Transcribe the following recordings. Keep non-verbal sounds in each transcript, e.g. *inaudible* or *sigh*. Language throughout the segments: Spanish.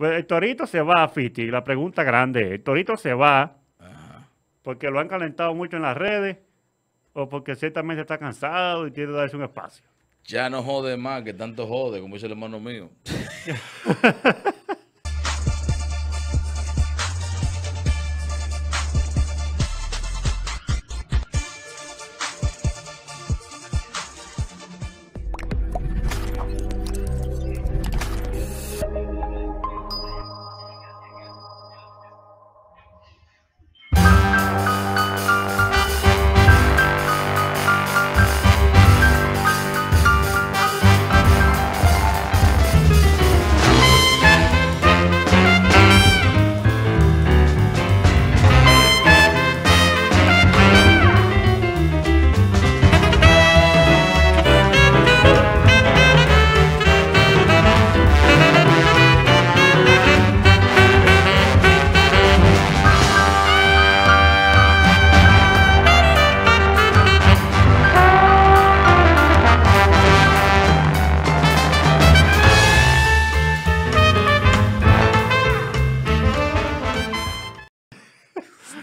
Pues el Torito se va, Fiti. La pregunta grande. El Torito se va porque lo han calentado mucho en las redes o porque ciertamente está cansado y quiere darse un espacio. Ya no jode más, que tanto jode, como dice el hermano mío. *laughs*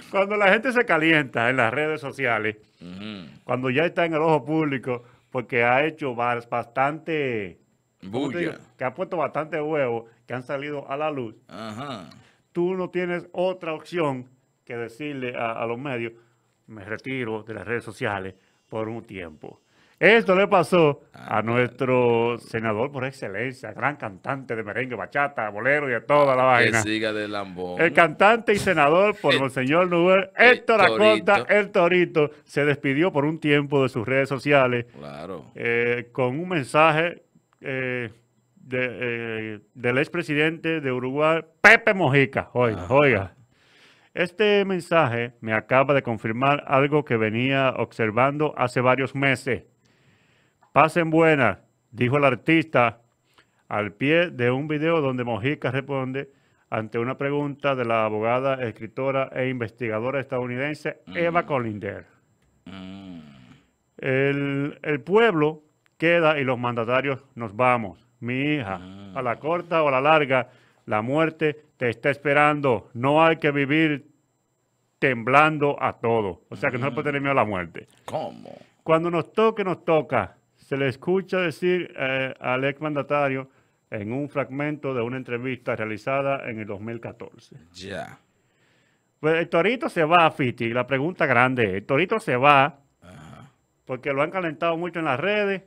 cuando la gente se calienta en las redes sociales, cuando ya está en el ojo público, porque ha hecho bastante bulla, que ha puesto bastante huevo, que han salido a la luz, tú no tienes otra opción que decirle a los medios, me retiro de las redes sociales por un tiempo. Esto le pasó ah, a nuestro senador por excelencia, gran cantante de merengue, bachata, bolero y de toda la vaina. Que siga de lambón. El cantante y senador por el Monseñor Núñez, Héctor Acosta, el Torito, se despidió por un tiempo de sus redes sociales. Claro. Eh, con un mensaje eh, eh, del expresidente de Uruguay, Pepe Mojica. Oiga, oiga. Este mensaje me acaba de confirmar algo que venía observando hace varios meses. Pasen buenas, dijo el artista al pie de un video donde Mojica responde ante una pregunta de la abogada, escritora e investigadora estadounidense Eva mm. Collinder. Mm. El, pueblo queda y los mandatarios nos vamos. Mi hija, a la mm. corta o a la larga, la muerte te está esperando. No hay que vivir temblando a todo. O sea que no se puede tener miedo a la muerte. ¿Cómo? Cuando nos toque, nos toca se le escucha decir eh, al al mandatario en un fragmento de una entrevista realizada en el 2014. Ya. Pues el Torito se va, Fiti. La pregunta grande es, el Torito se va porque lo han calentado mucho en las redes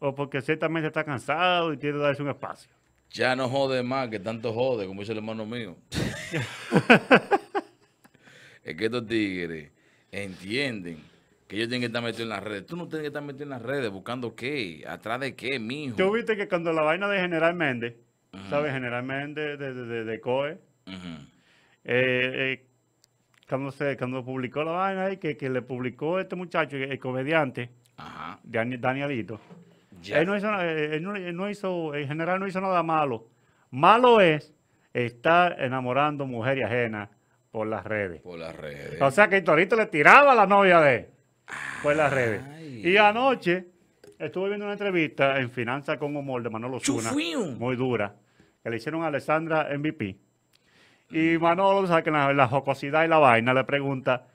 o porque ciertamente está cansado y quiere darse un espacio. Ya no jode más, que tanto jode, como dice el hermano mío. *laughs* es que estos tigres entienden que ellos tienen que estar metidos en las redes. Tú no tienes que estar metido en las redes buscando qué, atrás de qué, mijo. Tú viste que cuando la vaina de General Méndez, ¿sabes? General Méndez de, COE, eh, eh, cuando, cuando publicó la vaina, y que, le publicó este muchacho, el comediante, Danielito. Él no hizo, en eh, general no hizo nada malo. Malo es estar enamorando mujeres ajenas por las redes. Por las redes. O sea que torito le tiraba a la novia de él por las redes. Y anoche estuve viendo una entrevista en Finanza con Humor de Manolo Zuna. Muy dura. Que le hicieron a Alessandra MVP. Y Manolo, la, jocosidad y la vaina le pregunta.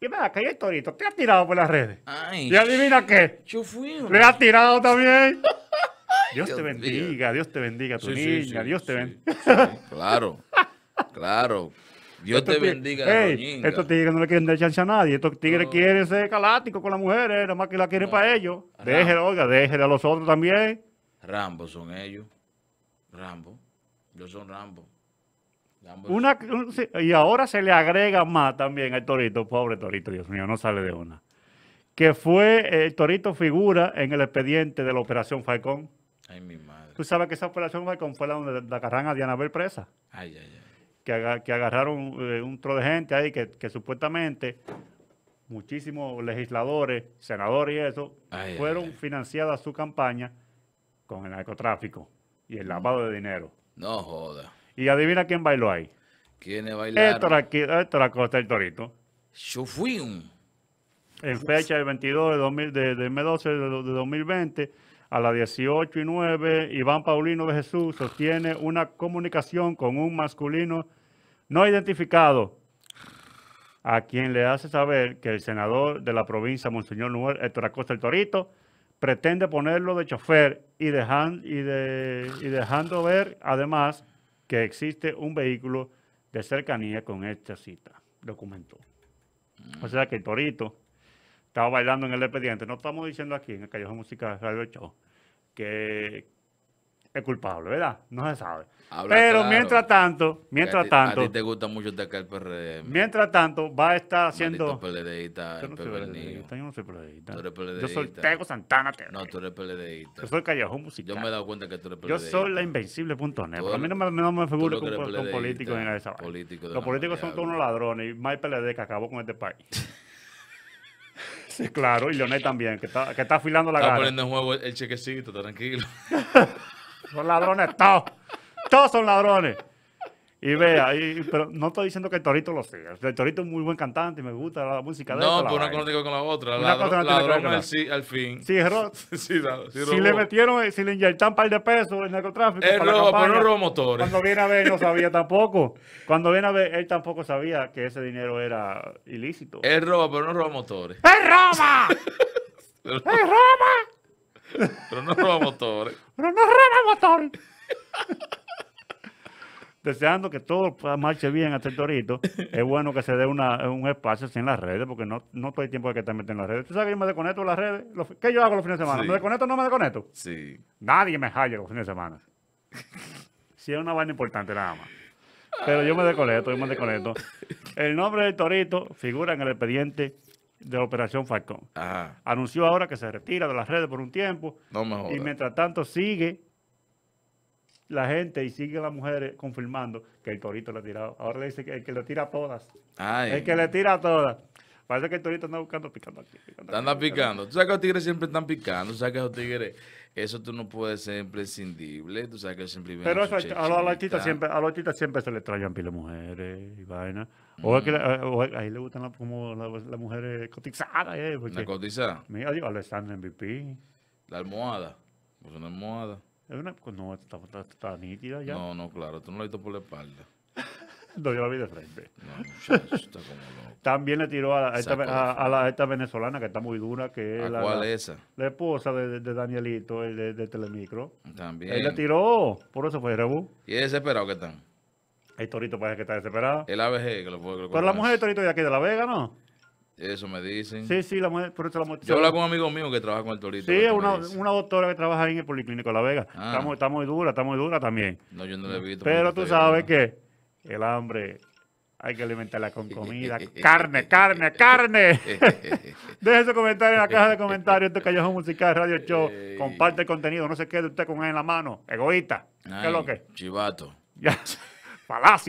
Y me que el torito, te ha tirado por las redes. y adivina qué. Le ha tirado también. *laughs* Dios, te bendiga, Dios, te bendiga tu niña, Dios te bendiga. claro, claro. Dios te bendiga. estos tigres no le quieren dar chance a nadie. Estos tigres quieren ser caláticos con las mujeres, nada más que la quieren para ellos. Déjelo, oiga, déjelo a los otros también. Rambo son ellos. Rambo. Yo son Rambo. y ahora se le agrega más también al Torito, pobre Torito, Dios mío, no sale de una. Que fue, eh, el Torito figura en el expediente de la Operación Falcón. Ay, mi madre. Tú sabes que esa Operación Falcón fue la donde la carran a Diana Bel presa. Ay, ay, ay que, agarraron eh, un tro de gente ahí que, supuestamente muchísimos legisladores, senadores y eso, fueron financiadas su campaña con el narcotráfico y el lavado de dinero. No joda. Y adivina quién bailó ahí. ¿Quiénes bailaron? Héctor, es Torito. Yo fui un... En fecha del 22 de, 2000, de, 12 de 2020 a las 18 y 9, Iván Paulino de Jesús sostiene una comunicación con un masculino no identificado, a quien le hace saber que el senador de la provincia, Monseñor Núñez Héctor Acosta el Torito, pretende ponerlo de chofer y, dejando ver además que existe un vehículo de cercanía con esta cita, documentó. O sea que el Torito estaba bailando en el expediente. No estamos diciendo aquí en el Callejón Musical Radio Show que es culpable, ¿verdad? No se sabe. Pero mientras tanto, mientras tanto. A ti te gusta mucho el PRD. Mientras tanto, va a estar haciendo. yo no soy PLDista, yo no soy PLDista. Yo soy Tego Santana. no, tú eres PLDista. Yo soy Callejón Musical. Yo me he dado cuenta que tú eres PLDista. Yo soy la negro. A mí no me, no me figuro con, con políticos en esa político Los políticos son todos unos ladrones y más PLD que acabó con este país. *laughs* Sí, claro, y Leonel también, que está, que está afilando la gana. Está poniendo en juego el chequecito, tranquilo. *laughs* Son ladrones todos. Todos son ladrones. Y vea, y, pero no estoy diciendo que el Torito lo sea. El Torito es muy buen cantante, y me gusta la música de él. No, pero una cosa no con la otra. ladrones al, sí, al fin. Sí, es *laughs* sí, sí, si le metieron, eh, si le inyectan un par de pesos en narcotráfico. Es eh, robo, pero no robo motores. Cuando viene a ver, no sabía *laughs* tampoco. Cuando viene a ver, él tampoco sabía que ese dinero era ilícito. Es robo, pero no roba motores. ¡Es roba! ¡Es *laughs* roba! Pero no roba motores. Pero no roba motores. Deseando que todo marche bien hasta el torito, es bueno que se dé una, un espacio sin las redes, porque no, no todo el tiempo hay que estar metido en las redes. ¿Tú sabes que yo me desconecto de las redes? ¿Qué yo hago los fines de semana? ¿Me desconecto o no me desconecto? Sí. Nadie me halla los fines de semana. si es una vaina importante nada más. Pero yo me desconecto, yo me desconecto. El nombre del torito figura en el expediente de la Operación Falcón. Anunció ahora que se retira de las redes por un tiempo. No Y mientras tanto sigue la gente y sigue las mujeres confirmando que el torito le ha tirado. Ahora le dice que el que le tira a todas. El que le tira a todas. Parece que el torito anda buscando picando aquí. Picando anda picando. Tú sabes que los tigres siempre están picando. Tú sabes que los tigres, eso tú no puedes ser imprescindible. Tú sabes que siempre Pero a, los artistas siempre, a los artistas siempre se les traen pile mujeres y vainas. O, es que, mm. o ahí le gustan como las mujeres cotizadas. Eh, ¿La cotizada? Mira, yo, Alessandra MVP. La almohada. Pues una almohada. Es una, pues no, está, está, nítida ya. No, no, claro. Tú no la has visto por la espalda. *laughs* no, yo la vi de frente. También le tiró a, esta, venezolana que está muy dura, que es la, esposa de, Danielito, el de, Telemicro. También. Él le tiró, por eso fue Rebu. ¿Y es desesperado que están? El Torito parece que está desesperado. El ABG que lo puede Pero la mujer de Torito de aquí de La Vega, ¿no? Eso me dicen. Sí, sí, la mujer, por eso la mujer. Yo hablo con un amigo mío que trabaja con el Torito. Sí, es una, una, doctora que trabaja en el Policlínico de La Vega. Ah. Está, muy, dura, está muy dura también. No, yo no le he visto. Pero tú sabes que el hambre hay que alimentarla con comida. *laughs* carne, carne, carne. *laughs* Deje su comentario en la caja de comentarios. Este Callejo Callejón Musical Radio Show. Comparte el contenido. No se quede usted con él en la mano. Egoísta. ¿Qué es lo que? Chivato. Ya. Palacio. *laughs*